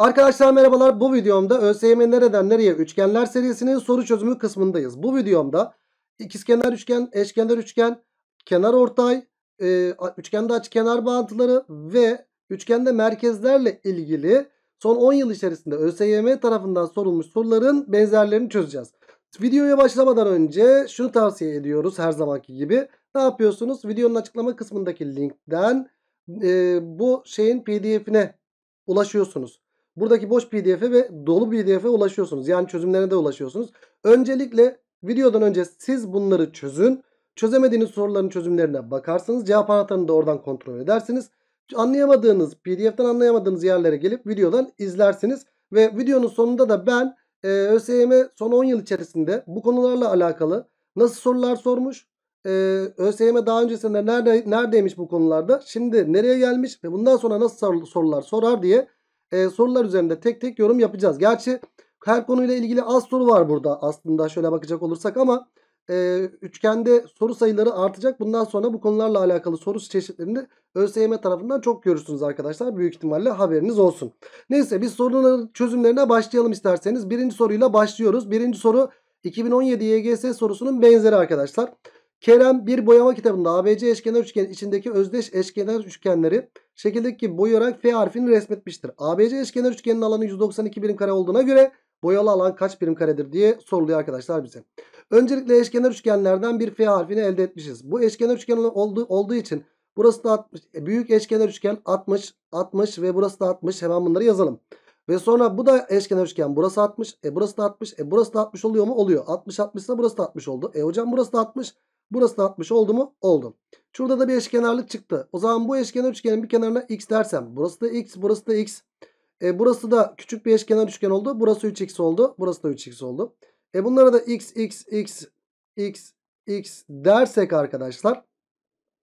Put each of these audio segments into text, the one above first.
Arkadaşlar merhabalar bu videomda ÖSYM nereden nereye üçgenler serisinin soru çözümü kısmındayız. Bu videomda ikizkenar üçgen, eşkenar üçgen, kenar ortay, e, üçgende kenar bağıntıları ve üçgende merkezlerle ilgili son 10 yıl içerisinde ÖSYM tarafından sorulmuş soruların benzerlerini çözeceğiz. Videoya başlamadan önce şunu tavsiye ediyoruz her zamanki gibi. Ne yapıyorsunuz? Videonun açıklama kısmındaki linkten e, bu şeyin pdf'ine ulaşıyorsunuz buradaki boş pdf'e ve dolu pdf'e ulaşıyorsunuz. Yani çözümlerine de ulaşıyorsunuz. Öncelikle videodan önce siz bunları çözün. Çözemediğiniz soruların çözümlerine bakarsınız. Cevap anahtarını da oradan kontrol edersiniz. Anlayamadığınız, pdf'den anlayamadığınız yerlere gelip videodan izlersiniz. Ve videonun sonunda da ben e, ÖSYM son 10 yıl içerisinde bu konularla alakalı nasıl sorular sormuş, e, ÖSYM daha öncesinde nerede neredeymiş bu konularda, şimdi nereye gelmiş ve bundan sonra nasıl sorular sorar diye e, sorular üzerinde tek tek yorum yapacağız. Gerçi her konuyla ilgili az soru var burada aslında şöyle bakacak olursak ama e, üçgende soru sayıları artacak. Bundan sonra bu konularla alakalı soru çeşitlerini ÖSYM tarafından çok görürsünüz arkadaşlar. Büyük ihtimalle haberiniz olsun. Neyse biz soruların çözümlerine başlayalım isterseniz. Birinci soruyla başlıyoruz. Birinci soru 2017 YGS sorusunun benzeri arkadaşlar. Kerem bir boyama kitabında ABC eşkenar üçgen içindeki özdeş eşkenar üçgenleri şekildeki boyayarak F harfini resmetmiştir. ABC eşkenar üçgenin alanı 192 birim kare olduğuna göre boyalı alan kaç birim karedir diye soruluyor arkadaşlar bize. Öncelikle eşkenar üçgenlerden bir F harfini elde etmişiz. Bu eşkenar üçgen olduğu, olduğu için burası da 60, e, büyük eşkenar üçgen 60, 60 ve burası da 60. Hemen bunları yazalım. Ve sonra bu da eşkenar üçgen. Burası 60, e burası da 60, e burası da 60 oluyor mu? Oluyor. 60 60 ise burası da 60 oldu. E hocam burası da 60. Burası atmış 60 oldu mu? Oldu. Şurada da bir eşkenarlık çıktı. O zaman bu eşkenar üçgenin bir kenarına x dersem. Burası da x, burası da x. E, burası da küçük bir eşkenar üçgen oldu. Burası 3x oldu. Burası da 3x oldu. E, bunlara da x, x, x, x, x dersek arkadaşlar.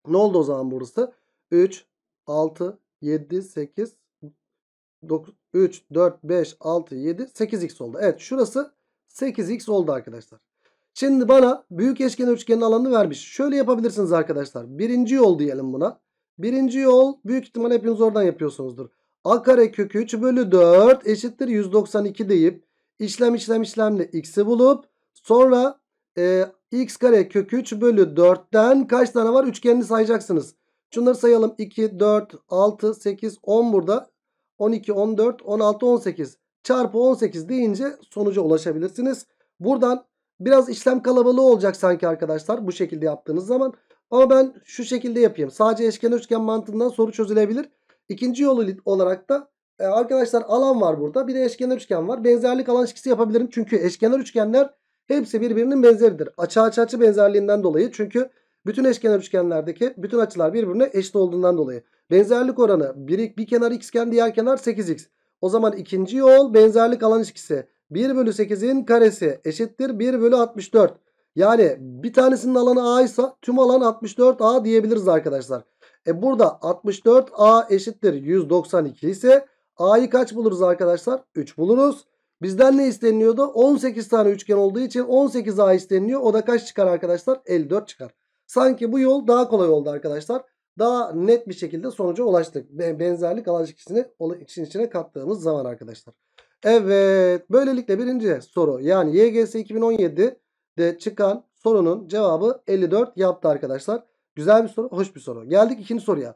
Ne oldu o zaman burası? 3, 6, 7, 8, 9, 3, 4, 5, 6, 7, 8x oldu. Evet şurası 8x oldu arkadaşlar. Şimdi bana büyük eşkenar üçgenin alanını vermiş. Şöyle yapabilirsiniz arkadaşlar. Birinci yol diyelim buna. Birinci yol büyük ihtimal hepiniz oradan yapıyorsunuzdur. A kare kökü 3 bölü 4 eşittir 192 deyip işlem işlem işlemle x'i bulup sonra e, x kare kökü 3 bölü 4'ten kaç tane var üçgenini sayacaksınız. Şunları sayalım 2, 4, 6, 8, 10 burada 12, 14, 16, 18 çarpı 18 deyince sonuca ulaşabilirsiniz. Buradan Biraz işlem kalabalığı olacak sanki arkadaşlar bu şekilde yaptığınız zaman. Ama ben şu şekilde yapayım. Sadece eşken üçgen mantığından soru çözülebilir. İkinci yolu olarak da e, arkadaşlar alan var burada. Bir de eşkenar üçgen var. Benzerlik alan ilişkisi yapabilirim. Çünkü eşkenar üçgenler hepsi birbirinin benzeridir. Açı açı açı benzerliğinden dolayı. Çünkü bütün eşkenar üçgenlerdeki bütün açılar birbirine eşit olduğundan dolayı. Benzerlik oranı bir, bir kenar xken diğer kenar 8x. O zaman ikinci yol benzerlik alan ilişkisi. 1 bölü 8'in karesi eşittir 1 bölü 64. Yani bir tanesinin alanı A ise tüm alan 64A diyebiliriz arkadaşlar. E burada 64A eşittir 192 ise A'yı kaç buluruz arkadaşlar? 3 buluruz. Bizden ne isteniyordu? 18 tane üçgen olduğu için 18A isteniliyor. O da kaç çıkar arkadaşlar? 54 çıkar. Sanki bu yol daha kolay oldu arkadaşlar. Daha net bir şekilde sonuca ulaştık. Benzerlik alan ikisini için içine kattığımız zaman arkadaşlar. Evet böylelikle birinci soru yani YGS 2017'de çıkan sorunun cevabı 54 yaptı arkadaşlar. Güzel bir soru hoş bir soru. Geldik ikinci soruya.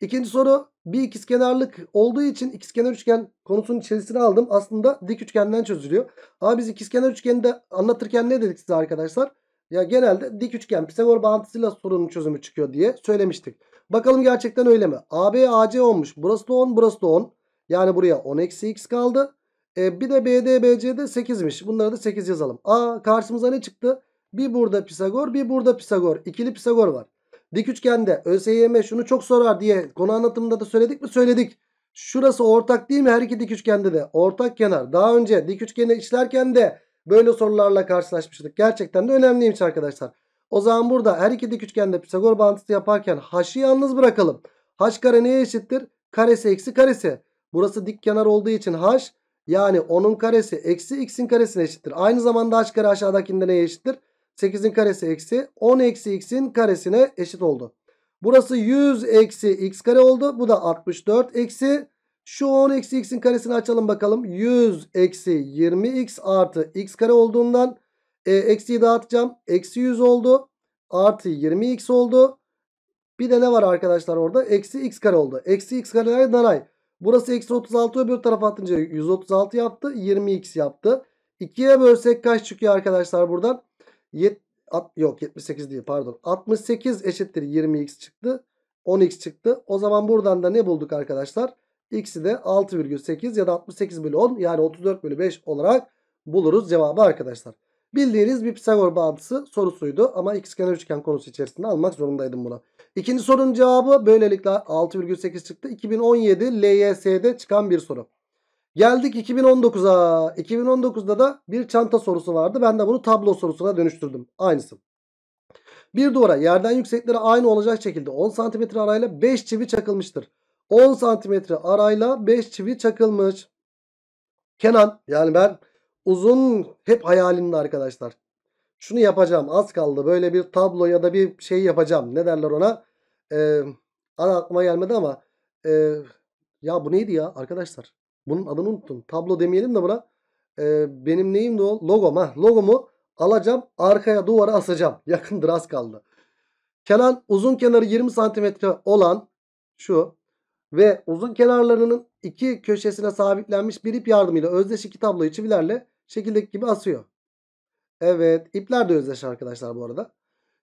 İkinci soru bir ikizkenarlık olduğu için ikizkenar üçgen konusunun içerisine aldım. Aslında dik üçgenden çözülüyor. Ama biz ikizkenar üçgeni de anlatırken ne dedik size arkadaşlar? Ya genelde dik üçgen Pisagor bağıntısıyla sorunun çözümü çıkıyor diye söylemiştik. Bakalım gerçekten öyle mi? AB AC olmuş. Burası da 10, burası da 10. Yani buraya 10 eksi x kaldı. E, bir de BDBC'de 8'miş. Bunları da 8 yazalım. A karşımıza ne çıktı? Bir burada Pisagor bir burada Pisagor. İkili Pisagor var. Dik üçgende ÖSYM şunu çok sorar diye konu anlatımında da söyledik mi? Söyledik. Şurası ortak değil mi her iki dik üçgende de? Ortak kenar. Daha önce dik üçgeni işlerken de böyle sorularla karşılaşmıştık. Gerçekten de önemliymiş arkadaşlar. O zaman burada her iki dik üçgende Pisagor bağıntısı yaparken h'ı yalnız bırakalım. Haş kare neye eşittir? Karesi eksi karesi. Burası dik kenar olduğu için haş yani 10'un karesi eksi x'in karesine eşittir. Aynı zamanda aç kare aşağıdakinde neye eşittir? 8'in karesi eksi 10 eksi x'in karesine eşit oldu. Burası 100 eksi x kare oldu. Bu da 64 eksi şu 10 eksi x'in karesini açalım bakalım. 100 eksi 20x artı x kare olduğundan e, eksiyi dağıtacağım. Eksi 100 oldu. Artı 20x oldu. Bir de ne var arkadaşlar orada? Eksi x kare oldu. Eksi x kare nanay. Burası eksi 36 öbür tarafa atınca 136 yaptı. 20x yaptı. 2'ye bölsek kaç çıkıyor arkadaşlar buradan? Yet, at, yok 78 değil pardon. 68 eşittir 20x çıktı. 10x çıktı. O zaman buradan da ne bulduk arkadaşlar? X'i de 6,8 ya da 68 bölü 10 yani 34 bölü 5 olarak buluruz cevabı arkadaşlar. Bildiğiniz bir Pisagor bağıntısı sorusuydu ama ikizkenar üçgen konusu içerisinde almak zorundaydım bunu. İkinci sorunun cevabı böylelikle 6,8 çıktı. 2017 LYS'de çıkan bir soru. Geldik 2019'a. 2019'da da bir çanta sorusu vardı. Ben de bunu tablo sorusuna dönüştürdüm. Aynısı. Bir duvara yerden yüksekleri aynı olacak şekilde 10 cm arayla 5 çivi çakılmıştır. 10 cm arayla 5 çivi çakılmış. Kenan yani ben uzun hep hayalimde arkadaşlar. Şunu yapacağım az kaldı böyle bir tablo ya da bir şey yapacağım. Ne derler ona? Ee, ana aklıma gelmedi ama e, ya bu neydi ya arkadaşlar? Bunun adını unuttum. Tablo demeyelim de buna. Ee, benim neyim de o? Logom ha. Logomu alacağım arkaya duvara asacağım. Yakındır az kaldı. Kenan uzun kenarı 20 santimetre olan şu ve uzun kenarlarının iki köşesine sabitlenmiş bir ip yardımıyla özdeş iki tablo çivilerle şekildeki gibi asıyor. Evet ipler de özdeş arkadaşlar bu arada.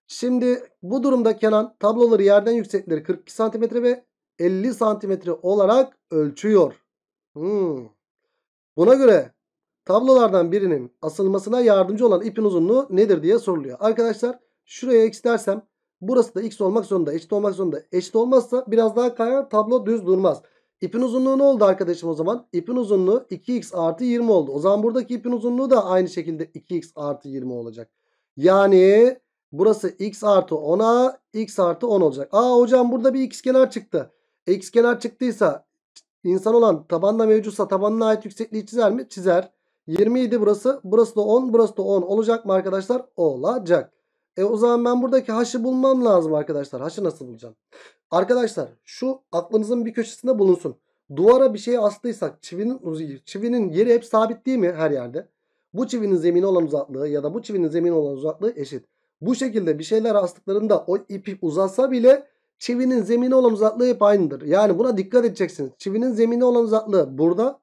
Şimdi bu durumda Kenan tabloları yerden yüksekleri 42 cm ve 50 cm olarak ölçüyor. Hmm. Buna göre tablolardan birinin asılmasına yardımcı olan ipin uzunluğu nedir diye soruluyor. Arkadaşlar şuraya x dersem burası da x olmak zorunda eşit olmak zorunda eşit olmazsa biraz daha kayar tablo düz durmaz. İpin uzunluğu ne oldu arkadaşım o zaman? İpin uzunluğu 2x artı 20 oldu. O zaman buradaki ipin uzunluğu da aynı şekilde 2x artı 20 olacak. Yani burası x artı 10'a x artı 10 olacak. Aa hocam burada bir x kenar çıktı. X kenar çıktıysa insan olan tabanda mevcutsa tabanına ait yüksekliği çizer mi? Çizer. 20 idi burası. Burası da 10. Burası da 10 olacak mı arkadaşlar? Olacak. E o zaman ben buradaki haşı bulmam lazım arkadaşlar. Haşı nasıl bulacağım? Arkadaşlar şu aklınızın bir köşesinde bulunsun. Duvara bir şey astıysak çivinin, çivinin yeri hep sabit değil mi her yerde? Bu çivinin zemini olan uzaklığı ya da bu çivinin zemini olan uzaklığı eşit. Bu şekilde bir şeyler astıklarında o ipi uzatsa bile çivinin zemini olan uzaklığı hep aynıdır. Yani buna dikkat edeceksiniz. Çivinin zemini olan uzaklığı burada.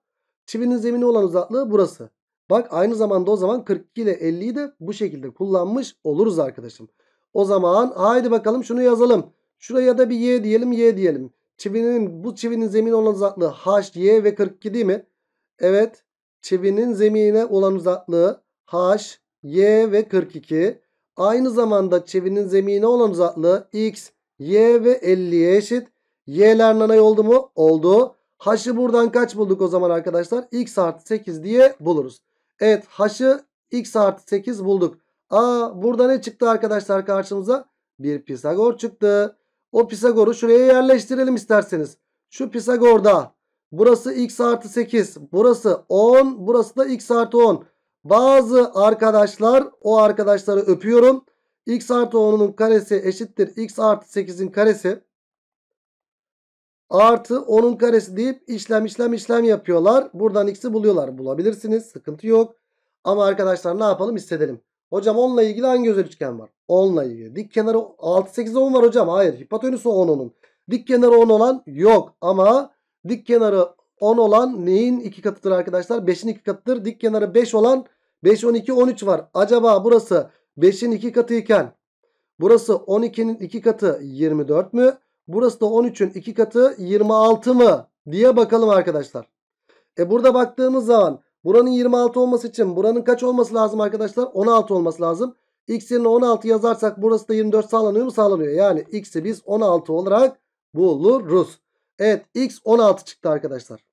Çivinin zemini olan uzaklığı burası. Bak aynı zamanda o zaman 42 ile 50'yi de bu şekilde kullanmış oluruz arkadaşım. O zaman haydi bakalım şunu yazalım. Şuraya da bir y diyelim y diyelim. Çivinin, bu çivinin zemin olan uzaklığı h, y ve 42 değil mi? Evet. Çivinin zemine olan uzaklığı h, y ve 42. Aynı zamanda çivinin zemine olan uzaklığı x, y ve 50'ye eşit. Y'ler nanay oldu mu? Oldu. H'ı buradan kaç bulduk o zaman arkadaşlar? X artı 8 diye buluruz. Evet haşı x artı 8 bulduk. Aa burada ne çıktı arkadaşlar karşımıza? Bir Pisagor çıktı. O Pisagor'u şuraya yerleştirelim isterseniz. Şu Pisagor'da burası x artı 8. Burası 10. Burası da x artı 10. Bazı arkadaşlar o arkadaşları öpüyorum. x artı 10'un karesi eşittir x artı 8'in karesi artı 10'un karesi deyip işlem işlem işlem yapıyorlar. Buradan x'i buluyorlar. Bulabilirsiniz. Sıkıntı yok. Ama arkadaşlar ne yapalım hissedelim. Hocam 10 ile ilgili hangi özel üçgen var? 10 ile ilgili. Dik kenarı 6, 8, 10 var hocam. Hayır. Hipotenüsü 10 onun. Dik kenarı 10 olan yok. Ama dik kenarı 10 olan neyin 2 katıdır arkadaşlar? 5'in 2 katıdır. Dik kenarı 5 olan 5, 12, 13 var. Acaba burası 5'in 2 katı iken burası 12'nin 2 katı 24 mü? Burası da 13'ün 2 katı 26 mı diye bakalım arkadaşlar. E burada baktığımız zaman buranın 26 olması için buranın kaç olması lazım arkadaşlar? 16 olması lazım. X yerine 16 yazarsak burası da 24 sağlanıyor mu? Sağlanıyor. Yani x'i biz 16 olarak buluruz. Evet x 16 çıktı arkadaşlar.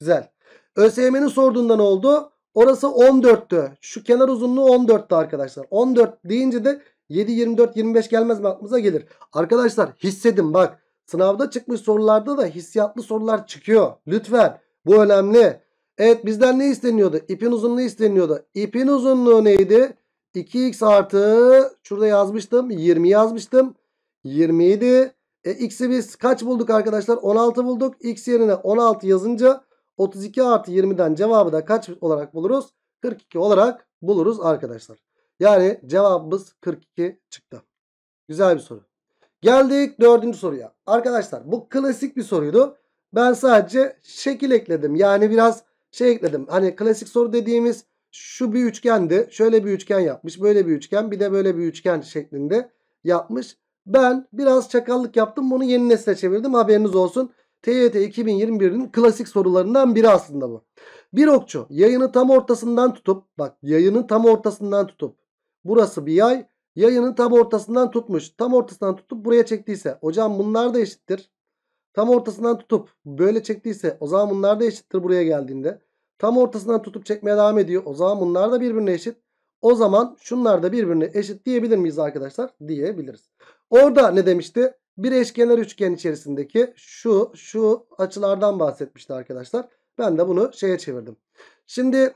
Güzel. ÖSYM'nin sorduğunda ne oldu? Orası 14'tü. Şu kenar uzunluğu 14'tü arkadaşlar. 14 deyince de 7, 24, 25 gelmez mi aklımıza gelir. Arkadaşlar hissedin bak. Sınavda çıkmış sorularda da hissiyatlı sorular çıkıyor. Lütfen bu önemli. Evet bizden ne isteniyordu? İpin uzunluğu isteniyordu. İpin uzunluğu neydi? 2x artı şurada yazmıştım. 20 yazmıştım. 27. E, x'i biz kaç bulduk arkadaşlar? 16 bulduk. X yerine 16 yazınca 32 artı 20'den cevabı da kaç olarak buluruz? 42 olarak buluruz arkadaşlar. Yani cevabımız 42 çıktı. Güzel bir soru. Geldik dördüncü soruya. Arkadaşlar bu klasik bir soruydu. Ben sadece şekil ekledim. Yani biraz şey ekledim. Hani klasik soru dediğimiz şu bir üçgendi. Şöyle bir üçgen yapmış. Böyle bir üçgen. Bir de böyle bir üçgen şeklinde yapmış. Ben biraz çakallık yaptım. Bunu yeni nesle çevirdim. Haberiniz olsun. TYT 2021'in klasik sorularından biri aslında bu. Bir okçu yayını tam ortasından tutup bak yayını tam ortasından tutup Burası bir yay. Yayının tam ortasından tutmuş. Tam ortasından tutup buraya çektiyse. Hocam bunlar da eşittir. Tam ortasından tutup böyle çektiyse o zaman bunlar da eşittir buraya geldiğinde. Tam ortasından tutup çekmeye devam ediyor. O zaman bunlar da birbirine eşit. O zaman şunlar da birbirine eşit diyebilir miyiz arkadaşlar? Diyebiliriz. Orada ne demişti? Bir eşkenar üçgen içerisindeki şu şu açılardan bahsetmişti arkadaşlar. Ben de bunu şeye çevirdim. Şimdi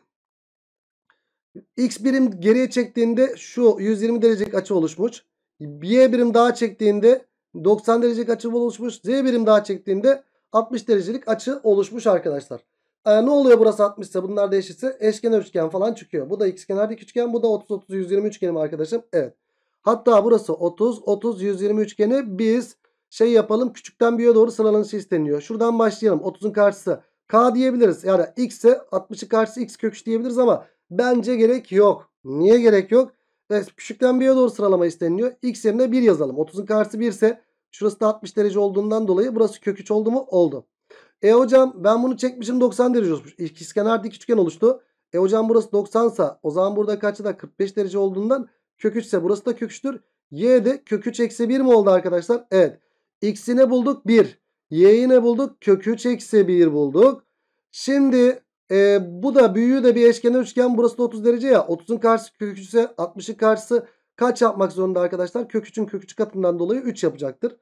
X birim geriye çektiğinde şu 120 derecelik açı oluşmuş. Y birim daha çektiğinde 90 derecelik açı oluşmuş. Z birim daha çektiğinde 60 derecelik açı oluşmuş arkadaşlar. Ee, ne oluyor burası 60 ise bunlar değişirse eşitse eşkenar üçgen falan çıkıyor. Bu da x ikizkenar dik üçgen bu da 30-30-120 üçgeni arkadaşım. Evet. Hatta burası 30-30-120 üçgeni biz şey yapalım küçükten büyüğe doğru sıralanışı isteniyor. Şuradan başlayalım 30'un karşısı K diyebiliriz. Yani X ise 60'ın karşısı X köküş diyebiliriz ama Bence gerek yok. Niye gerek yok? Evet, küçükten 1'e doğru sıralama isteniliyor. X yerine 1 yazalım. 30'un karşısı 1 ise şurası da 60 derece olduğundan dolayı burası kök 3 oldu mu? Oldu. E hocam ben bunu çekmişim 90 derece olmuş. İkizkenar dik üçgen oluştu. E hocam burası 90 sa o zaman burada kaçta da 45 derece olduğundan kök 3 ise burası da kök 3'tür. Y de kök 3 eksi 1 mi oldu arkadaşlar? Evet. X'i ne bulduk? 1. Y'yi ne bulduk? Kök 3 eksi 1 bulduk. Şimdi e, bu da büyüğü de bir eşkenar üçgen. Burası da 30 derece ya. 30'un karşısı kök ise 60'ın karşısı kaç yapmak zorunda arkadaşlar? Kök 3'ün kök 3 katından dolayı 3 yapacaktır.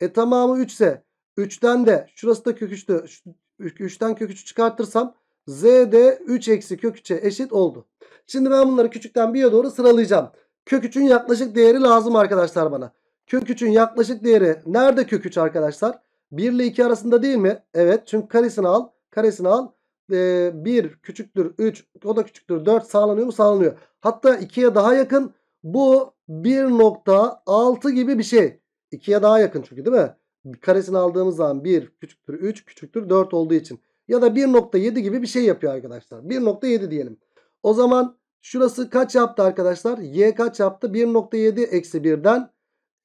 E tamamı 3 ise 3'ten de şurası da kök 3'tü. 3'ten kök 3'ü çıkartırsam z de 3 eksi kök 3'e eşit oldu. Şimdi ben bunları küçükten 1'ye doğru sıralayacağım. Kök 3'ün yaklaşık değeri lazım arkadaşlar bana. Kök 3'ün yaklaşık değeri nerede kök 3 arkadaşlar? 1 ile 2 arasında değil mi? Evet çünkü karesini al. Karesini al e, küçüktür 3 o da küçüktür 4 sağlanıyor mu? Sağlanıyor. Hatta 2'ye daha yakın bu 1.6 gibi bir şey. 2'ye daha yakın çünkü değil mi? Karesini aldığımız zaman 1 küçüktür 3 küçüktür 4 olduğu için. Ya da 1.7 gibi bir şey yapıyor arkadaşlar. 1.7 diyelim. O zaman şurası kaç yaptı arkadaşlar? Y kaç yaptı? 1.7 eksi 1'den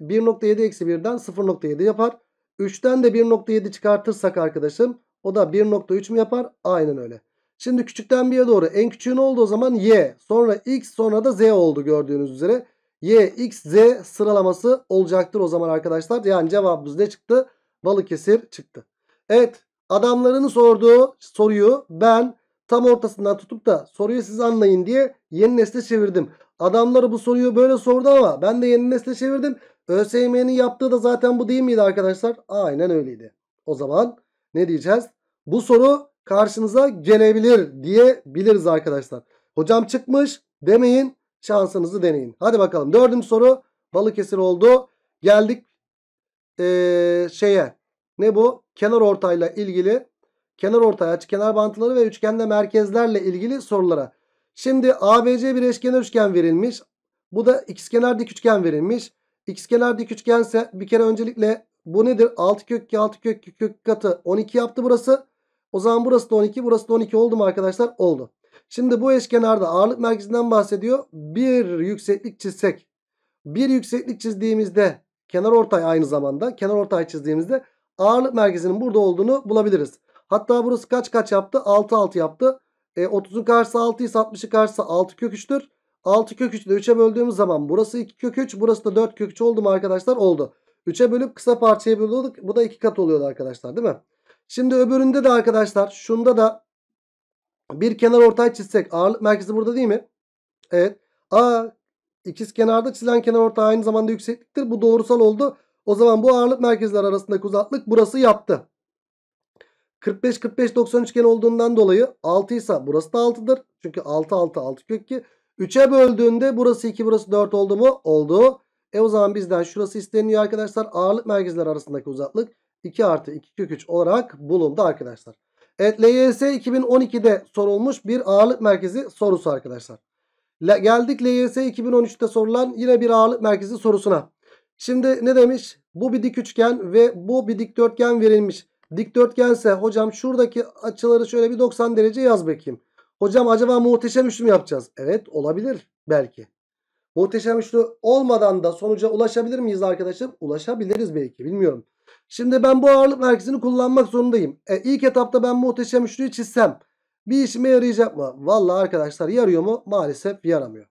1.7 eksi 1'den 0.7 yapar. 3'ten de 1.7 çıkartırsak arkadaşım o da 1.3 mü yapar? Aynen öyle. Şimdi küçükten 1'e doğru en küçüğü ne oldu o zaman? Y. Sonra X sonra da Z oldu gördüğünüz üzere. Y, X, Z sıralaması olacaktır o zaman arkadaşlar. Yani cevabımız ne çıktı? Balıkesir çıktı. Evet Adamların sorduğu soruyu ben tam ortasından tutup da soruyu siz anlayın diye yeni nesle çevirdim. Adamları bu soruyu böyle sordu ama ben de yeni nesle çevirdim. ÖSYM'nin yaptığı da zaten bu değil miydi arkadaşlar? Aynen öyleydi. O zaman ne diyeceğiz? bu soru karşınıza gelebilir diye biliriz arkadaşlar. Hocam çıkmış demeyin şansınızı deneyin. Hadi bakalım dördüncü soru Balıkesir oldu. Geldik ee, şeye ne bu kenar ortayla ilgili kenar ortay açı kenar bantları ve üçgende merkezlerle ilgili sorulara. Şimdi ABC bir eşkenar üçgen verilmiş. Bu da ikizkenar dik üçgen verilmiş. İkizkenar dik üçgense bir kere öncelikle bu nedir? 6 kök 2 6 kök 2 kök katı 12 yaptı burası. O zaman burası da 12 burası da 12 oldu mu arkadaşlar? Oldu. Şimdi bu eşkenarda ağırlık merkezinden bahsediyor. Bir yükseklik çizsek. Bir yükseklik çizdiğimizde kenar ortay aynı zamanda kenar ortay çizdiğimizde ağırlık merkezinin burada olduğunu bulabiliriz. Hatta burası kaç kaç yaptı? 6 6 yaptı. E, 30'un karşısı 6 ise 60'ı karşısı 6 kök 3'tür. 6 kök 3'ü de 3'e böldüğümüz zaman burası 2 kök 3 burası da 4 kök 3 oldu mu arkadaşlar? Oldu. 3'e bölüp kısa parçaya bölüyorduk. Bu da 2 kat oluyordu arkadaşlar değil mi? Şimdi öbüründe de arkadaşlar şunda da bir kenar ortay çizsek ağırlık merkezi burada değil mi? Evet. A ikiz kenarda çizilen kenar ortay aynı zamanda yüksekliktir. Bu doğrusal oldu. O zaman bu ağırlık merkezler arasındaki uzaklık burası yaptı. 45-45-90 üçgen olduğundan dolayı 6 ise burası da 6'dır. Çünkü 6 6 6 kök 2. 3'e böldüğünde burası 2 burası 4 oldu mu? Oldu. E o zaman bizden şurası isteniyor arkadaşlar. Ağırlık merkezler arasındaki uzaklık. 2 artı 2 kök 3 olarak bulundu arkadaşlar. Evet LYS 2012'de sorulmuş bir ağırlık merkezi sorusu arkadaşlar. La, geldik LYS 2013'te sorulan yine bir ağırlık merkezi sorusuna. Şimdi ne demiş? Bu bir dik üçgen ve bu bir dikdörtgen verilmiş. Dikdörtgense hocam şuradaki açıları şöyle bir 90 derece yaz bakayım. Hocam acaba muhteşem üçlü mü yapacağız? Evet olabilir belki. Muhteşem üçlü olmadan da sonuca ulaşabilir miyiz arkadaşım? Ulaşabiliriz belki bilmiyorum. Şimdi ben bu ağırlık merkezini kullanmak zorundayım. E, ilk etapta ben muhteşem üçlüyü çizsem bir işime yarayacak mı? Valla arkadaşlar yarıyor mu? Maalesef yaramıyor.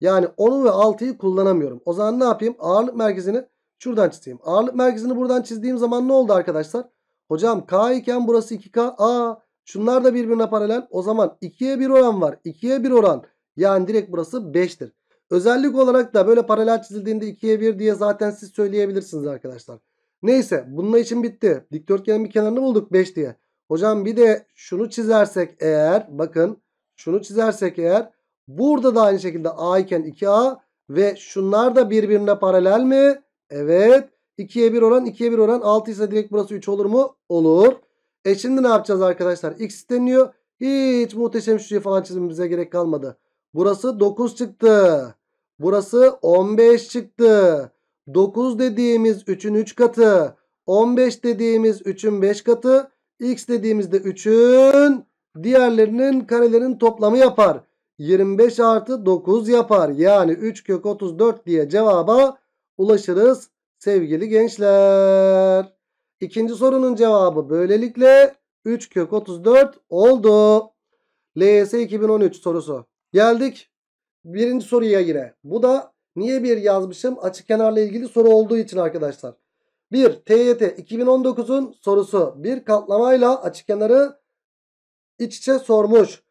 Yani 10'u ve 6'yı kullanamıyorum. O zaman ne yapayım? Ağırlık merkezini şuradan çizeyim. Ağırlık merkezini buradan çizdiğim zaman ne oldu arkadaşlar? Hocam K iken burası 2K. Aa şunlar da birbirine paralel. O zaman 2'ye 1 oran var. 2'ye 1 oran. Yani direkt burası 5'tir. Özellik olarak da böyle paralel çizildiğinde 2'ye 1 diye zaten siz söyleyebilirsiniz arkadaşlar. Neyse bununla için bitti. Dikdörtgenin bir kenarını bulduk 5 diye. Hocam bir de şunu çizersek eğer bakın şunu çizersek eğer burada da aynı şekilde A iken 2A ve şunlar da birbirine paralel mi? Evet. 2'ye 1 oran 2'ye 1 oran 6 ise direkt burası 3 olur mu? Olur. E şimdi ne yapacağız arkadaşlar? X isteniyor. Hiç muhteşem şurayı falan çizmemize gerek kalmadı. Burası 9 çıktı. Burası 15 çıktı. 9 dediğimiz 3'ün 3 katı. 15 dediğimiz 3'ün 5 katı. X dediğimizde 3'ün diğerlerinin karelerinin toplamı yapar. 25 artı 9 yapar. Yani 3 kök 34 diye cevaba ulaşırız sevgili gençler. İkinci sorunun cevabı böylelikle 3 kök 34 oldu. LYS 2013 sorusu. Geldik birinci soruya yine. Bu da Niye bir yazmışım? Açık kenarla ilgili soru olduğu için arkadaşlar. 1. TYT 2019'un sorusu. Bir katlamayla açık kenarı iç içe sormuş.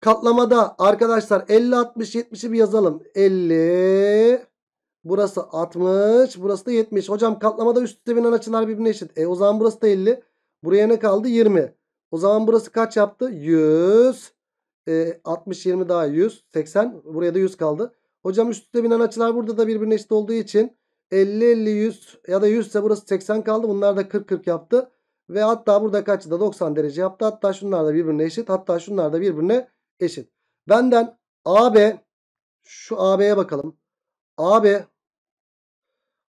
Katlamada arkadaşlar 50, 60, 70'i bir yazalım. 50. Burası 60. Burası da 70. Hocam katlamada üst üste binen açılar birbirine eşit. E o zaman burası da 50. Buraya ne kaldı? 20. O zaman burası kaç yaptı? 100. E, 60, 20 daha 100. 80. Buraya da 100 kaldı. Hocam üstte binen açılar burada da birbirine eşit olduğu için 50 50 100 ya da 100 ise burası 80 kaldı. Bunlar da 40 40 yaptı. Ve hatta burada kaçtı da 90 derece yaptı. Hatta şunlar da birbirine eşit. Hatta şunlar da birbirine eşit. Benden AB şu AB'ye bakalım. AB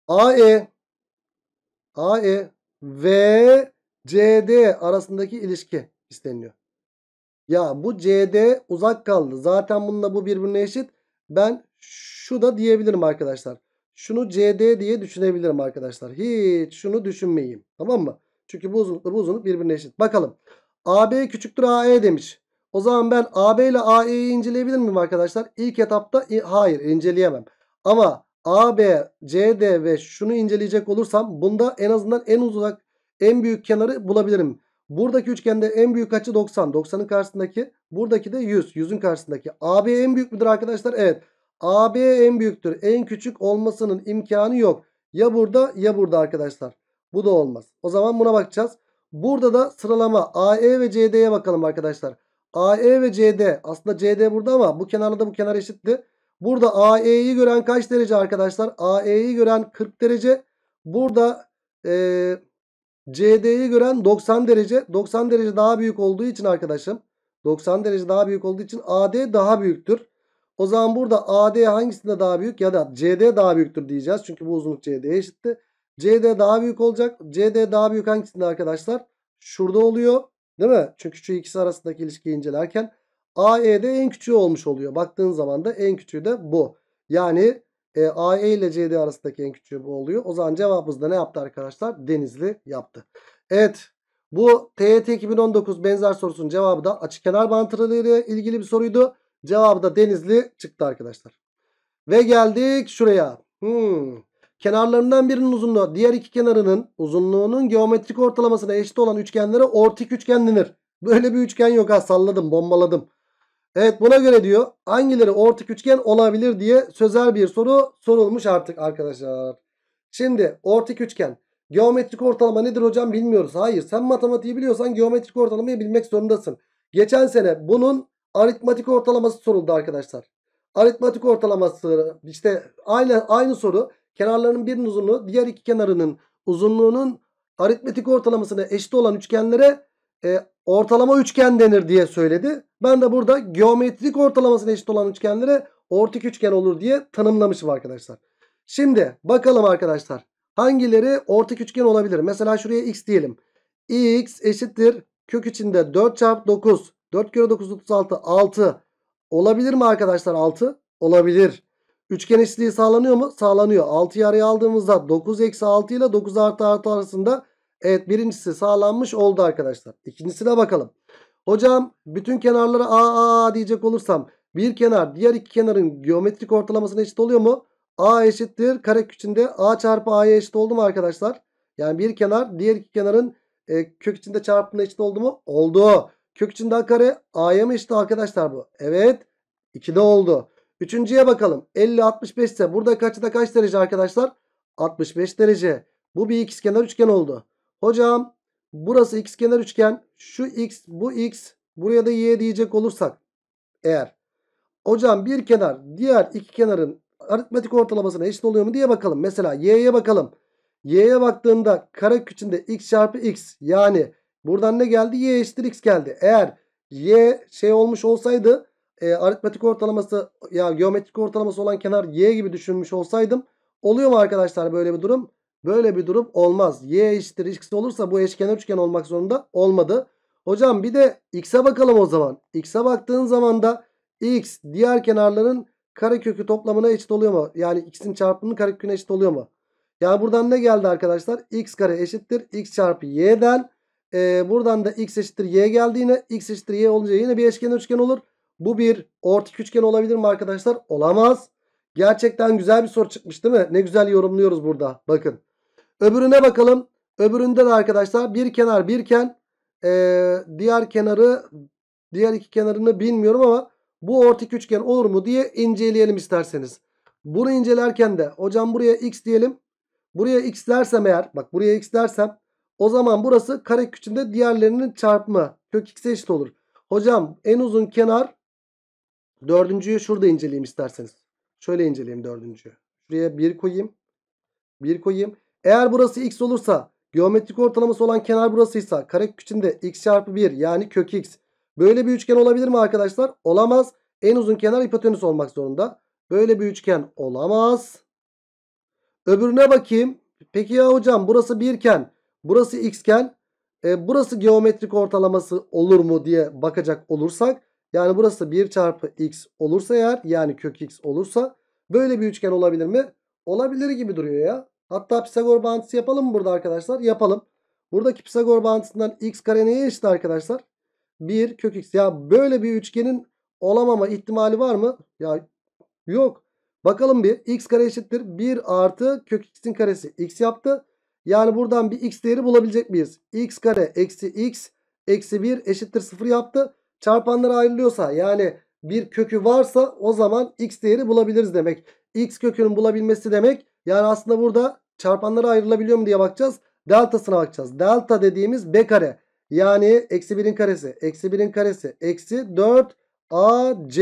AE AE ve CD arasındaki ilişki isteniyor. Ya bu CD uzak kaldı. Zaten bununla bu birbirine eşit. Ben şu da diyebilirim arkadaşlar. Şunu CD diye düşünebilirim arkadaşlar. Hiç şunu düşünmeyeyim. Tamam mı? Çünkü bu uzunlukla bu uzunluk birbirine eşit. Bakalım. AB küçüktür AE demiş. O zaman ben AB ile AE'yi inceleyebilir miyim arkadaşlar? İlk etapta hayır inceleyemem. Ama AB, CD ve şunu inceleyecek olursam bunda en azından en uzak en büyük kenarı bulabilirim. Buradaki üçgende en büyük açı 90. 90'ın karşısındaki. Buradaki de 100. 100'ün karşısındaki. AB en büyük müdür arkadaşlar? Evet. AB en büyüktür. En küçük olmasının imkanı yok. Ya burada ya burada arkadaşlar. Bu da olmaz. O zaman buna bakacağız. Burada da sıralama AE ve CD'ye bakalım arkadaşlar. AE ve CD aslında CD burada ama bu kenarla da bu kenar eşitti. Burada AE'yi gören kaç derece arkadaşlar? AE'yi gören 40 derece. Burada e, CD'yi gören 90 derece. 90 derece daha büyük olduğu için arkadaşım. 90 derece daha büyük olduğu için AD daha büyüktür. O zaman burada AD hangisinde daha büyük ya da CD daha büyüktür diyeceğiz. Çünkü bu uzunluk CD eşitti. CD daha büyük olacak. CD daha büyük hangisinde arkadaşlar? Şurada oluyor. Değil mi? Çünkü şu ikisi arasındaki ilişkiyi incelerken AE'de en küçüğü olmuş oluyor. Baktığın zaman da en küçüğü de bu. Yani e, AE ile CD arasındaki en küçüğü bu oluyor. O zaman cevabımız da ne yaptı arkadaşlar? Denizli yaptı. Evet. Bu TYT 2019 benzer sorusunun cevabı da açık kenar bantıları ile ilgili bir soruydu. Cevabı da Denizli çıktı arkadaşlar. Ve geldik şuraya. Hmm. Kenarlarından birinin uzunluğu diğer iki kenarının uzunluğunun geometrik ortalamasına eşit olan üçgenlere ortik üçgen denir. Böyle bir üçgen yok ha salladım bombaladım. Evet buna göre diyor hangileri ortik üçgen olabilir diye sözel bir soru sorulmuş artık arkadaşlar. Şimdi ortik üçgen. Geometrik ortalama nedir hocam bilmiyoruz. Hayır sen matematiği biliyorsan geometrik ortalamayı bilmek zorundasın. Geçen sene bunun aritmatik ortalaması soruldu arkadaşlar. Aritmatik ortalaması işte aynı, aynı soru kenarlarının birinin uzunluğu diğer iki kenarının uzunluğunun aritmetik ortalamasına eşit olan üçgenlere e, ortalama üçgen denir diye söyledi. Ben de burada geometrik ortalamasına eşit olan üçgenlere ortik üçgen olur diye tanımlamışım arkadaşlar. Şimdi bakalım arkadaşlar hangileri ortik üçgen olabilir? Mesela şuraya x diyelim. x eşittir kök içinde 4 çarpı 9 4 kere 9 36 6 olabilir mi arkadaşlar 6? Olabilir. Üçgen eşitliği sağlanıyor mu? Sağlanıyor. 6'yı araya aldığımızda 9 eksi 6 ile 9 artı artı arasında evet birincisi sağlanmış oldu arkadaşlar. İkincisine bakalım. Hocam bütün kenarları a a diyecek olursam bir kenar diğer iki kenarın geometrik ortalamasına eşit oluyor mu? A eşittir kare içinde a çarpı a'ya eşit oldu mu arkadaşlar? Yani bir kenar diğer iki kenarın e, kök içinde çarpımına eşit oldu mu? Oldu. Kök içinden kare A'ya mı eşit arkadaşlar bu? Evet. 2'de oldu. Üçüncüye bakalım. 50 65 ise burada kaçta kaç derece arkadaşlar? 65 derece. Bu bir ikizkenar üçgen oldu. Hocam burası ikizkenar üçgen. Şu x bu x buraya da y diyecek olursak eğer hocam bir kenar diğer iki kenarın aritmetik ortalamasına eşit oluyor mu diye bakalım. Mesela y'ye bakalım. Y'ye baktığımda kare küçüğünde x çarpı x yani Buradan ne geldi? Y eşittir x geldi. Eğer y şey olmuş olsaydı e, aritmetik ortalaması ya geometrik ortalaması olan kenar y gibi düşünmüş olsaydım oluyor mu arkadaşlar böyle bir durum? Böyle bir durum olmaz. Y eşittir x olursa bu eşkenar üçgen olmak zorunda olmadı. Hocam bir de x'e bakalım o zaman. X'e baktığın zaman da x diğer kenarların karekökü toplamına eşit oluyor mu? Yani x'in çarpımının kareköküne eşit oluyor mu? Yani buradan ne geldi arkadaşlar? x kare eşittir x çarpı y'den e, buradan da x eşittir y geldiğine x eşittir y olunca yine bir eşkenar üçgen olur. Bu bir ortak üçgen olabilir mi arkadaşlar? Olamaz. Gerçekten güzel bir soru çıkmış değil mi? Ne güzel yorumluyoruz burada. Bakın. Öbürüne bakalım. Öbüründe de arkadaşlar bir kenar birken ee, diğer kenarı diğer iki kenarını bilmiyorum ama bu ortak üçgen olur mu diye inceleyelim isterseniz. Bunu incelerken de hocam buraya x diyelim. Buraya x dersem eğer bak buraya x dersem o zaman burası kare küçüğünde diğerlerinin çarpımı. Kök x'e eşit olur. Hocam en uzun kenar dördüncüyü şurada inceleyeyim isterseniz. Şöyle inceleyeyim dördüncüyü. Şuraya bir koyayım. bir koyayım. Eğer burası x olursa geometrik ortalaması olan kenar burasıysa kare küçüğünde x çarpı 1 yani kök x. Böyle bir üçgen olabilir mi arkadaşlar? Olamaz. En uzun kenar hipotenüs olmak zorunda. Böyle bir üçgen olamaz. Öbürüne bakayım. Peki ya hocam burası 1 iken Burası xgen. E, burası geometrik ortalaması olur mu diye bakacak olursak. Yani burası 1 çarpı x olursa eğer yani kök x olursa böyle bir üçgen olabilir mi? Olabilir gibi duruyor ya. Hatta Pisagor bağıntısı yapalım mı burada arkadaşlar? Yapalım. Buradaki Pisagor bağıntısından x kare neye eşit arkadaşlar? 1 kök x. Ya böyle bir üçgenin olamama ihtimali var mı? Ya yok. Bakalım bir x kare eşittir 1 artı kök x'in karesi x yaptı. Yani buradan bir x değeri bulabilecek miyiz? x kare eksi x eksi 1 eşittir 0 yaptı. Çarpanlar ayrılıyorsa yani bir kökü varsa o zaman x değeri bulabiliriz demek. x kökünün bulabilmesi demek. Yani aslında burada çarpanlara ayrılabiliyor mu diye bakacağız. Deltasına bakacağız. Delta dediğimiz b kare. Yani eksi 1'in karesi. Eksi 1'in karesi. Eksi 4 ac.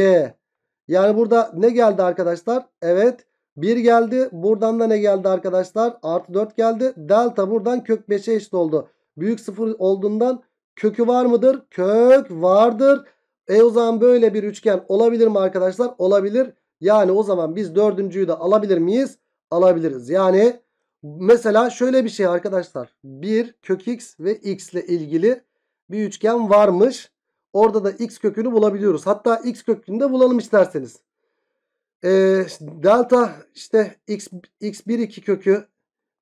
Yani burada ne geldi arkadaşlar? Evet. 1 geldi. Buradan da ne geldi arkadaşlar? Artı 4 geldi. Delta buradan kök 5'e eşit oldu. Büyük sıfır olduğundan kökü var mıdır? Kök vardır. E o zaman böyle bir üçgen olabilir mi arkadaşlar? Olabilir. Yani o zaman biz dördüncüyü de alabilir miyiz? Alabiliriz. Yani mesela şöyle bir şey arkadaşlar. 1 kök x ve x ile ilgili bir üçgen varmış. Orada da x kökünü bulabiliyoruz. Hatta x kökünü de bulalım isterseniz e, delta işte x, x1 2 kökü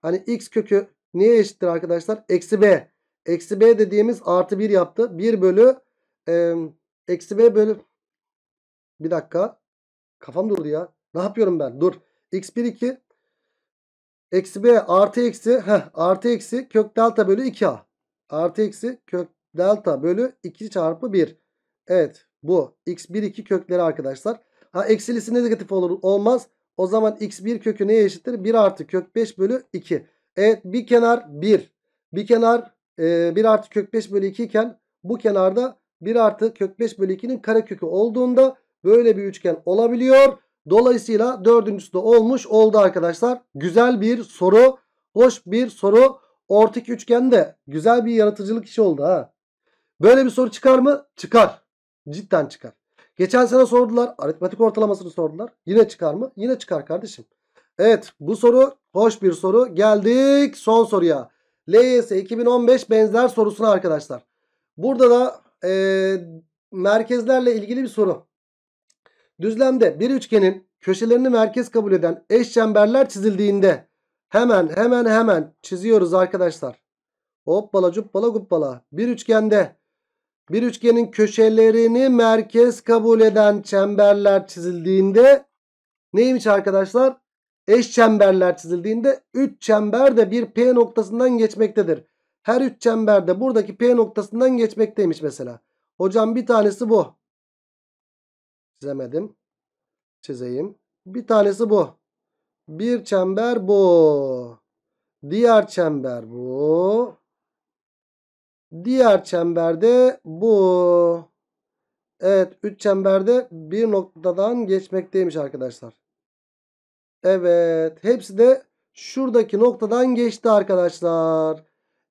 hani x kökü neye eşittir arkadaşlar? Eksi b. Eksi b dediğimiz artı 1 yaptı. 1 bölü e, eksi b bölü bir dakika. Kafam durdu ya. Ne yapıyorum ben? Dur. x1 2 eksi b artı eksi heh, artı eksi kök delta bölü 2a. Artı eksi kök delta bölü 2 çarpı 1. Evet bu x1 2 kökleri arkadaşlar. Ha eksilisi negatif olur olmaz. O zaman x1 kökü neye eşittir? 1 artı kök 5 bölü 2. Evet bir kenar 1. Bir kenar e, 1 artı kök 5 bölü 2 iken bu kenarda 1 artı kök 5 bölü 2'nin kökü olduğunda böyle bir üçgen olabiliyor. Dolayısıyla dördüncüsü de olmuş oldu arkadaşlar. Güzel bir soru. Hoş bir soru. Ortak üçgende güzel bir yaratıcılık işi oldu ha. Böyle bir soru çıkar mı? Çıkar. Cidden çıkar. Geçen sene sordular. Aritmetik ortalamasını sordular. Yine çıkar mı? Yine çıkar kardeşim. Evet bu soru hoş bir soru. Geldik son soruya. LYS 2015 benzer sorusuna arkadaşlar. Burada da e, merkezlerle ilgili bir soru. Düzlemde bir üçgenin köşelerini merkez kabul eden eş çemberler çizildiğinde hemen hemen hemen çiziyoruz arkadaşlar. Hoppala cuppala guppala bir üçgende bir üçgenin köşelerini merkez kabul eden çemberler çizildiğinde neymiş arkadaşlar? Eş çemberler çizildiğinde 3 çember de bir P noktasından geçmektedir. Her 3 çember de buradaki P noktasından geçmekteymiş mesela. Hocam bir tanesi bu. Çizemedim. Çizeyim. Bir tanesi bu. Bir çember bu. Diğer çember bu. Diğer çemberde bu. Evet 3 çemberde bir noktadan geçmekteymiş arkadaşlar. Evet hepsi de şuradaki noktadan geçti arkadaşlar.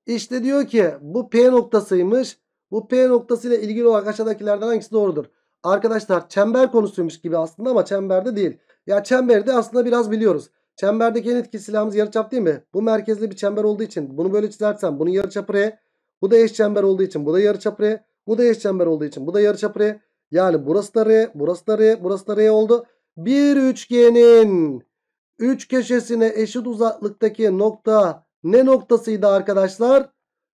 İşte diyor ki bu P noktasıymış. Bu P noktası ile ilgili olarak aşağıdakilerden hangisi doğrudur? Arkadaşlar çember konusuymuş gibi aslında ama çemberde değil. Ya çemberi de aslında biraz biliyoruz. Çemberdeki en etkili silahımız yarıçap değil mi? Bu merkezli bir çember olduğu için bunu böyle çizersem bunun yarıçapı R. Bu da eş çember olduğu için bu da yarıçap R. Bu da eş çember olduğu için bu da yarıçap R. Yani burası da R, burası da R, burası da R oldu. Bir üçgenin üç köşesine eşit uzaklıktaki nokta ne noktasıydı arkadaşlar?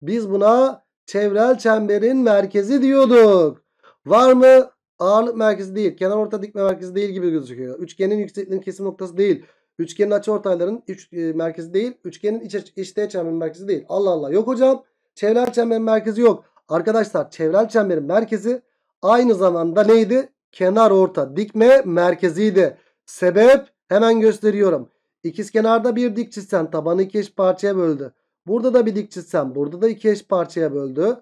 Biz buna çevrel çemberin merkezi diyorduk. Var mı? Ağırlık merkezi değil. Kenar orta dikme merkezi değil gibi gözüküyor. Üçgenin yüksekliğinin kesim noktası değil. Üçgenin açı ortaylarının üç, e, merkezi değil. Üçgenin iç, içte çemberin merkezi değil. Allah Allah. Yok hocam. Çevrel çemberin merkezi yok. Arkadaşlar çevrel çemberin merkezi aynı zamanda neydi? Kenar orta dikme merkeziydi. Sebep hemen gösteriyorum. İkiz kenarda bir dik çizsen tabanı iki eş parçaya böldü. Burada da bir dik çizsem burada da iki eş parçaya böldü.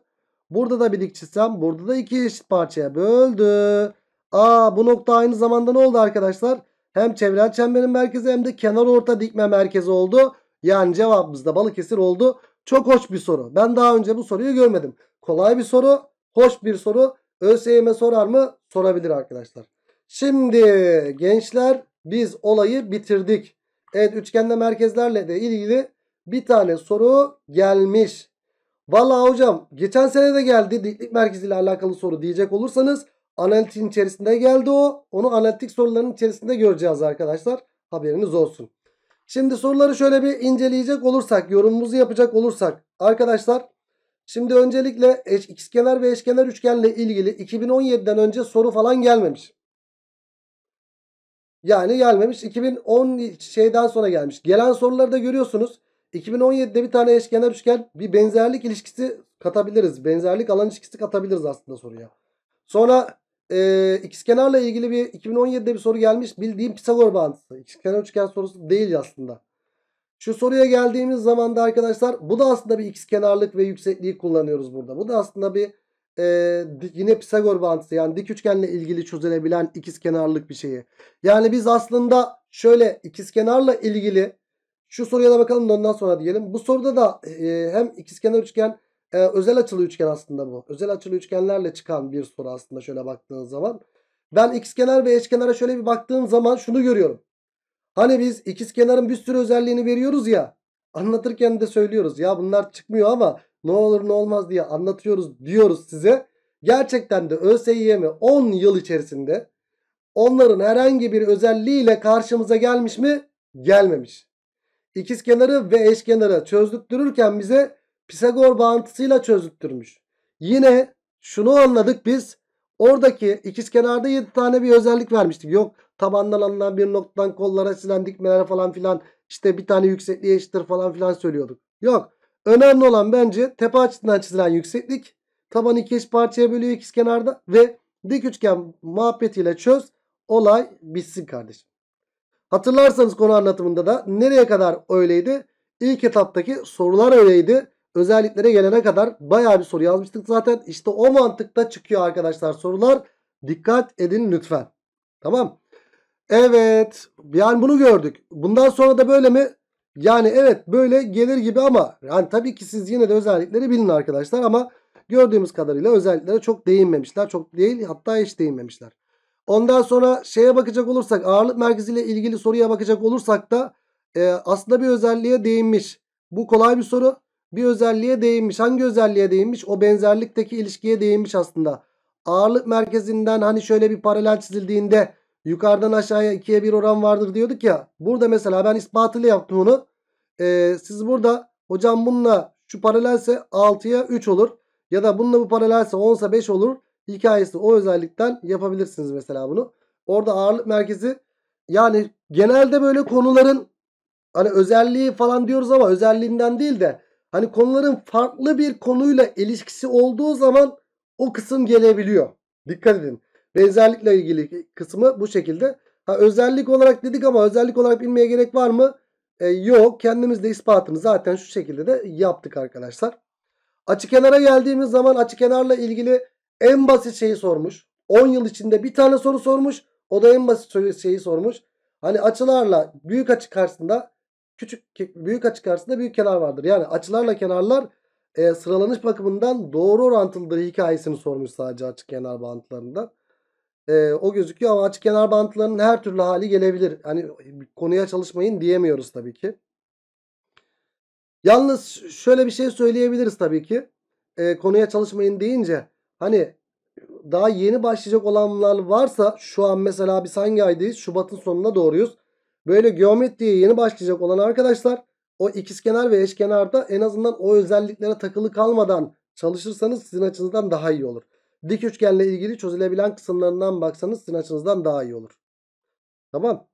Burada da bir dik çizsem burada da iki eş parçaya böldü. Aa bu nokta aynı zamanda ne oldu arkadaşlar? Hem çevrel çemberin merkezi hem de kenar orta dikme merkezi oldu. Yani cevabımız da Balıkesir oldu. Çok hoş bir soru. Ben daha önce bu soruyu görmedim. Kolay bir soru. Hoş bir soru. ÖSYM sorar mı? Sorabilir arkadaşlar. Şimdi gençler biz olayı bitirdik. Evet üçgende merkezlerle de ilgili bir tane soru gelmiş. Valla hocam geçen sene de geldi diklik merkeziyle alakalı soru diyecek olursanız analitin içerisinde geldi o. Onu analitik soruların içerisinde göreceğiz arkadaşlar. Haberiniz olsun. Şimdi soruları şöyle bir inceleyecek olursak, yorumumuzu yapacak olursak arkadaşlar şimdi öncelikle eş, ikizkenar ve eşkenar üçgenle ilgili 2017'den önce soru falan gelmemiş. Yani gelmemiş. 2010 şeyden sonra gelmiş. Gelen soruları da görüyorsunuz. 2017'de bir tane eşkenar üçgen bir benzerlik ilişkisi katabiliriz. Benzerlik alan ilişkisi katabiliriz aslında soruya. Sonra e, ee, kenarla ilgili bir 2017'de bir soru gelmiş. Bildiğim Pisagor bağıntısı. kenar üçgen sorusu değil aslında. Şu soruya geldiğimiz zaman da arkadaşlar bu da aslında bir kenarlık ve yüksekliği kullanıyoruz burada. Bu da aslında bir e, yine Pisagor bağıntısı yani dik üçgenle ilgili çözülebilen kenarlık bir şeyi. Yani biz aslında şöyle kenarla ilgili şu soruya da bakalım da ondan sonra diyelim. Bu soruda da e, hem kenar üçgen ee, özel açılı üçgen aslında bu. Özel açılı üçgenlerle çıkan bir soru aslında şöyle baktığın zaman. Ben x ikizkenar ve eşkenara şöyle bir baktığım zaman şunu görüyorum. Hani biz kenarın bir sürü özelliğini veriyoruz ya. Anlatırken de söylüyoruz ya bunlar çıkmıyor ama ne olur ne olmaz diye anlatıyoruz diyoruz size. Gerçekten de ÖSYM 10 yıl içerisinde onların herhangi bir özelliğiyle karşımıza gelmiş mi? Gelmemiş. İkiz kenarı ve eşkenarı çözdürürken bize Pisagor bağıntısıyla çözüttürmüş. Yine şunu anladık biz. Oradaki ikizkenarda 7 tane bir özellik vermiştik. Yok tabandan alınan bir noktadan kollara silen dikmeler falan filan. işte bir tane yüksekliğe eşittir falan filan söylüyorduk. Yok. Önemli olan bence tepe açısından çizilen yükseklik. Taban iki eş parçaya bölüyor ikizkenarda. Ve dik üçgen muhabbetiyle çöz. Olay bitsin kardeşim. Hatırlarsanız konu anlatımında da nereye kadar öyleydi? İlk etaptaki sorular öyleydi özelliklere gelene kadar baya bir soru yazmıştık zaten. İşte o mantıkta çıkıyor arkadaşlar sorular. Dikkat edin lütfen. Tamam. Evet. Yani bunu gördük. Bundan sonra da böyle mi? Yani evet böyle gelir gibi ama yani tabii ki siz yine de özellikleri bilin arkadaşlar ama gördüğümüz kadarıyla özelliklere çok değinmemişler. Çok değil hatta hiç değinmemişler. Ondan sonra şeye bakacak olursak ağırlık merkeziyle ilgili soruya bakacak olursak da e, aslında bir özelliğe değinmiş. Bu kolay bir soru bir özelliğe değinmiş. Hangi özelliğe değinmiş? O benzerlikteki ilişkiye değinmiş aslında. Ağırlık merkezinden hani şöyle bir paralel çizildiğinde yukarıdan aşağıya ikiye bir oran vardır diyorduk ya. Burada mesela ben ispatıyla yaptım onu. Ee, siz burada hocam bununla şu paralelse 6'ya 3 olur. Ya da bununla bu paralelse 10'sa 5 olur. Hikayesi o özellikten yapabilirsiniz mesela bunu. Orada ağırlık merkezi yani genelde böyle konuların hani özelliği falan diyoruz ama özelliğinden değil de Hani konuların farklı bir konuyla ilişkisi olduğu zaman o kısım gelebiliyor. Dikkat edin. Benzerlikle ilgili kısmı bu şekilde. Ha, özellik olarak dedik ama özellik olarak bilmeye gerek var mı? E, yok. Kendimiz de ispatını zaten şu şekilde de yaptık arkadaşlar. Açı kenara geldiğimiz zaman açı kenarla ilgili en basit şeyi sormuş. 10 yıl içinde bir tane soru sormuş. O da en basit şeyi sormuş. Hani açılarla büyük açı karşısında küçük büyük açı karşısında büyük kenar vardır. Yani açılarla kenarlar e, sıralanış bakımından doğru orantılıdır hikayesini sormuş sadece açık kenar bağıntılarında. E, o gözüküyor ama açık kenar bağıntılarının her türlü hali gelebilir. Hani konuya çalışmayın diyemiyoruz tabii ki. Yalnız şöyle bir şey söyleyebiliriz tabii ki. E, konuya çalışmayın deyince hani daha yeni başlayacak olanlar varsa şu an mesela biz hangi aydayız? Şubat'ın sonuna doğruyuz. Böyle geometriye yeni başlayacak olan arkadaşlar o ikizkenar ve eşkenarda en azından o özelliklere takılı kalmadan çalışırsanız sizin açınızdan daha iyi olur. Dik üçgenle ilgili çözülebilen kısımlarından baksanız sizin açınızdan daha iyi olur. Tamam.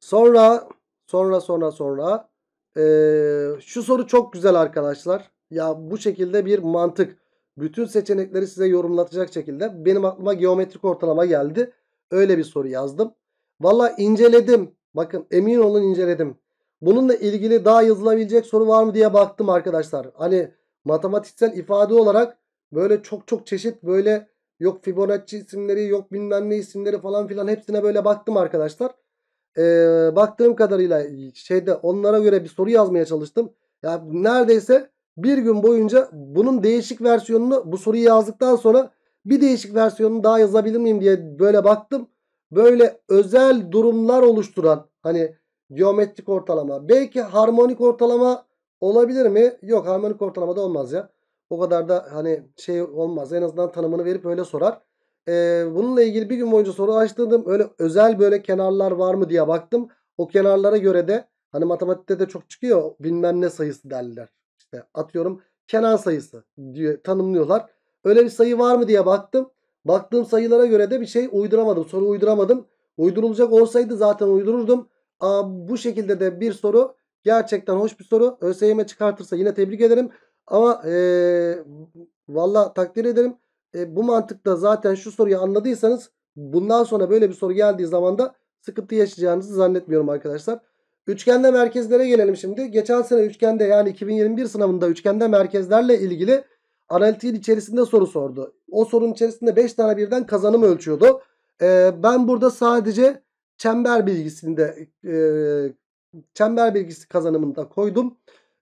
Sonra sonra sonra sonra ee, şu soru çok güzel arkadaşlar. Ya bu şekilde bir mantık. Bütün seçenekleri size yorumlatacak şekilde. Benim aklıma geometrik ortalama geldi. Öyle bir soru yazdım. Valla inceledim. Bakın emin olun inceledim. Bununla ilgili daha yazılabilecek soru var mı diye baktım arkadaşlar. Hani matematiksel ifade olarak böyle çok çok çeşit böyle yok Fibonacci isimleri yok bilmem ne isimleri falan filan hepsine böyle baktım arkadaşlar. Ee, baktığım kadarıyla şeyde onlara göre bir soru yazmaya çalıştım. Yani neredeyse bir gün boyunca bunun değişik versiyonunu bu soruyu yazdıktan sonra bir değişik versiyonunu daha yazabilir miyim diye böyle baktım böyle özel durumlar oluşturan hani geometrik ortalama belki harmonik ortalama olabilir mi? Yok harmonik ortalama da olmaz ya. O kadar da hani şey olmaz. En azından tanımını verip öyle sorar. Ee, bununla ilgili bir gün boyunca soru açtırdım. Öyle özel böyle kenarlar var mı diye baktım. O kenarlara göre de hani matematikte de çok çıkıyor bilmem ne sayısı derler. İşte atıyorum kenar sayısı diye tanımlıyorlar. Öyle bir sayı var mı diye baktım. Baktığım sayılara göre de bir şey uyduramadım. Soru uyduramadım. Uydurulacak olsaydı zaten uydururdum. Aa, bu şekilde de bir soru gerçekten hoş bir soru. ÖSYM çıkartırsa yine tebrik ederim. Ama ee, valla takdir ederim. E, bu mantıkta zaten şu soruyu anladıysanız bundan sonra böyle bir soru geldiği zaman da sıkıntı yaşayacağınızı zannetmiyorum arkadaşlar. Üçgende merkezlere gelelim şimdi. Geçen sene üçgende yani 2021 sınavında üçgende merkezlerle ilgili Analitiğin içerisinde soru sordu. O sorunun içerisinde 5 tane birden kazanım ölçüyordu. E, ben burada sadece çember bilgisini de e, çember bilgisi kazanımında koydum.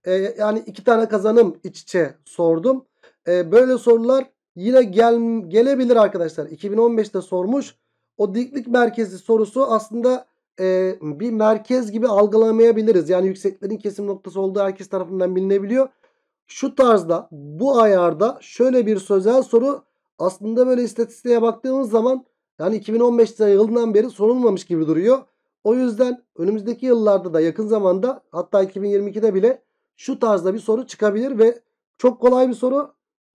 E, yani iki tane kazanım iç içe sordum. E, böyle sorular yine gel, gelebilir arkadaşlar. 2015'te sormuş. O diklik merkezi sorusu aslında e, bir merkez gibi algılamayabiliriz. Yani yükseklerin kesim noktası olduğu herkes tarafından bilinebiliyor şu tarzda bu ayarda şöyle bir sözel soru aslında böyle istatistiğe baktığımız zaman yani 2015 yılından beri sorulmamış gibi duruyor. O yüzden önümüzdeki yıllarda da yakın zamanda hatta 2022'de bile şu tarzda bir soru çıkabilir ve çok kolay bir soru.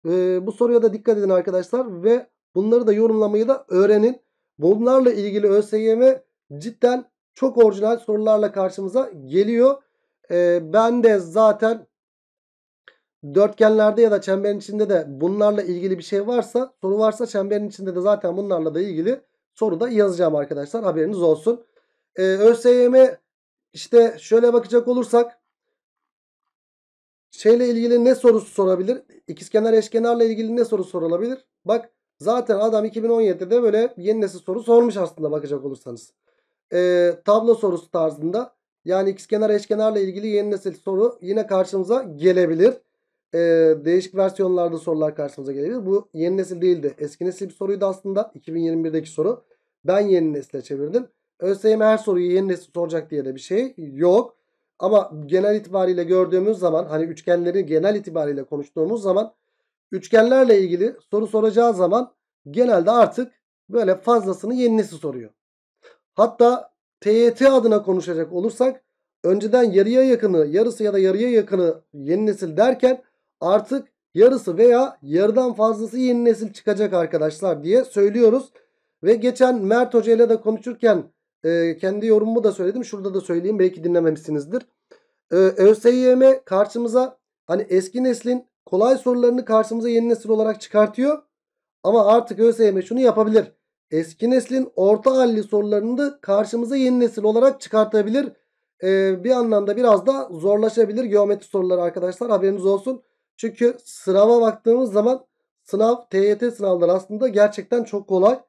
Ee, bu soruya da dikkat edin arkadaşlar ve bunları da yorumlamayı da öğrenin. Bunlarla ilgili ÖSYM cidden çok orijinal sorularla karşımıza geliyor. Ee, ben de zaten dörtgenlerde ya da çemberin içinde de bunlarla ilgili bir şey varsa soru varsa çemberin içinde de zaten bunlarla da ilgili soruda yazacağım arkadaşlar haberiniz olsun. Ee, ÖSYM işte şöyle bakacak olursak şeyle ilgili ne sorusu sorabilir? İkizkenar eşkenarla ilgili ne soru sorulabilir? Bak zaten adam 2017'de böyle yeni nesil soru sormuş aslında bakacak olursanız. Ee, tablo sorusu tarzında yani ikizkenar eşkenarla ilgili yeni nesil soru yine karşımıza gelebilir e, değişik versiyonlarda sorular karşımıza gelebilir. Bu yeni nesil değildi. Eski nesil bir soruydu aslında. 2021'deki soru. Ben yeni nesile çevirdim. ÖSYM her soruyu yeni nesil soracak diye de bir şey yok. Ama genel itibariyle gördüğümüz zaman hani üçgenleri genel itibariyle konuştuğumuz zaman üçgenlerle ilgili soru soracağı zaman genelde artık böyle fazlasını yeni nesil soruyor. Hatta TYT adına konuşacak olursak önceden yarıya yakını, yarısı ya da yarıya yakını yeni nesil derken artık yarısı veya yarıdan fazlası yeni nesil çıkacak arkadaşlar diye söylüyoruz. Ve geçen Mert Hoca ile de konuşurken e, kendi yorumumu da söyledim. Şurada da söyleyeyim belki dinlememişsinizdir. E, ÖSYM karşımıza hani eski neslin kolay sorularını karşımıza yeni nesil olarak çıkartıyor. Ama artık ÖSYM şunu yapabilir. Eski neslin orta halli sorularını da karşımıza yeni nesil olarak çıkartabilir. Ee, bir anlamda biraz da zorlaşabilir geometri soruları arkadaşlar haberiniz olsun. Çünkü sınava baktığımız zaman sınav TYT sınavları aslında gerçekten çok kolay.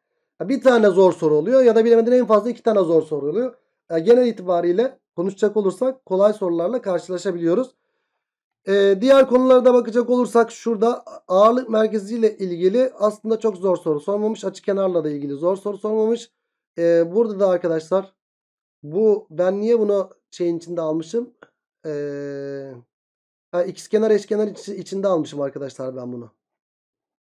Bir tane zor soru oluyor ya da bilemedin en fazla iki tane zor soru oluyor. Genel itibariyle konuşacak olursak kolay sorularla karşılaşabiliyoruz. Ee, diğer konularda bakacak olursak şurada ağırlık merkeziyle ilgili aslında çok zor soru sormamış. açık kenarla da ilgili zor soru sormamış. Ee, burada da arkadaşlar bu ben niye bunu şeyin içinde almışım? Ee, Ha, x kenar eşkenar iç, içinde almışım arkadaşlar ben bunu.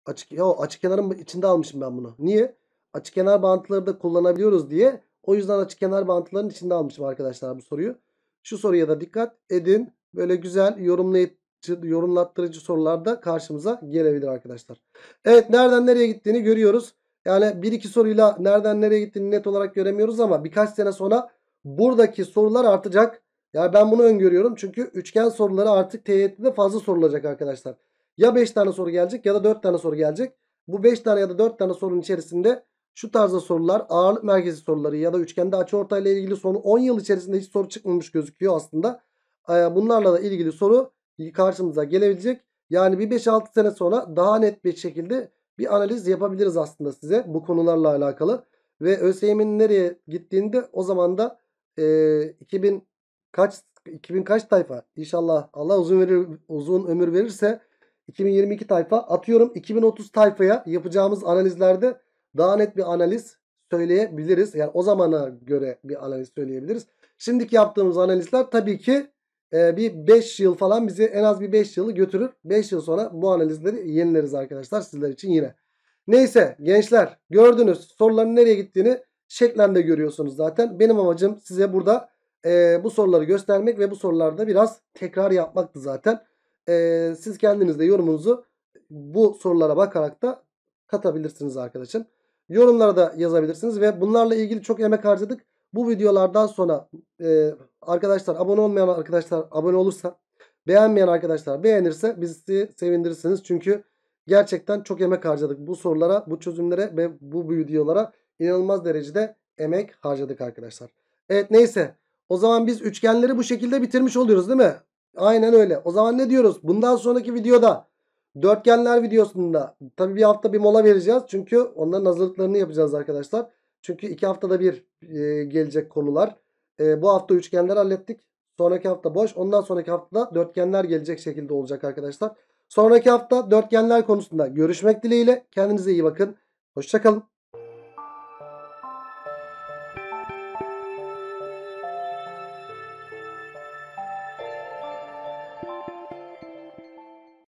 Açık, yo, açık kenarın içinde almışım ben bunu. Niye? Açık kenar bağıntıları da kullanabiliyoruz diye. O yüzden açık kenar bağıntıların içinde almışım arkadaşlar bu soruyu. Şu soruya da dikkat edin. Böyle güzel yorumlayıcı, yorumlattırıcı sorular da karşımıza gelebilir arkadaşlar. Evet nereden nereye gittiğini görüyoruz. Yani bir iki soruyla nereden nereye gittiğini net olarak göremiyoruz ama birkaç sene sonra buradaki sorular artacak. Yani ben bunu öngörüyorum. Çünkü üçgen soruları artık TYT'de fazla sorulacak arkadaşlar. Ya 5 tane soru gelecek ya da 4 tane soru gelecek. Bu 5 tane ya da 4 tane sorunun içerisinde şu tarzda sorular ağırlık merkezi soruları ya da üçgende açıortayla ilgili son 10 yıl içerisinde hiç soru çıkmamış gözüküyor aslında. Ee, bunlarla da ilgili soru karşımıza gelebilecek. Yani bir 5-6 sene sonra daha net bir şekilde bir analiz yapabiliriz aslında size bu konularla alakalı. Ve ÖSYM'nin nereye gittiğinde o zaman da e, 2000 kaç 2000 kaç tayfa? İnşallah Allah uzun verir uzun ömür verirse 2022 tayfa atıyorum 2030 tayfaya yapacağımız analizlerde daha net bir analiz söyleyebiliriz. Yani o zamana göre bir analiz söyleyebiliriz. Şimdiki yaptığımız analizler tabii ki e, bir 5 yıl falan bizi en az bir 5 yılı götürür. 5 yıl sonra bu analizleri yenileriz arkadaşlar sizler için yine. Neyse gençler gördünüz soruların nereye gittiğini şeklinde görüyorsunuz zaten. Benim amacım size burada e, bu soruları göstermek ve bu sorularda biraz tekrar yapmaktı zaten. E, siz kendiniz de yorumunuzu bu sorulara bakarak da katabilirsiniz arkadaşım. Yorumlara da yazabilirsiniz ve bunlarla ilgili çok emek harcadık. Bu videolardan sonra e, arkadaşlar abone olmayan arkadaşlar abone olursa beğenmeyen arkadaşlar beğenirse bizi sevindirirsiniz. Çünkü gerçekten çok emek harcadık bu sorulara, bu çözümlere ve bu videolara inanılmaz derecede emek harcadık arkadaşlar. Evet neyse o zaman biz üçgenleri bu şekilde bitirmiş oluyoruz değil mi? Aynen öyle. O zaman ne diyoruz? Bundan sonraki videoda dörtgenler videosunda tabii bir hafta bir mola vereceğiz. Çünkü onların hazırlıklarını yapacağız arkadaşlar. Çünkü iki haftada bir e, gelecek konular. E, bu hafta üçgenler hallettik. Sonraki hafta boş. Ondan sonraki haftada dörtgenler gelecek şekilde olacak arkadaşlar. Sonraki hafta dörtgenler konusunda görüşmek dileğiyle. Kendinize iyi bakın. Hoşçakalın.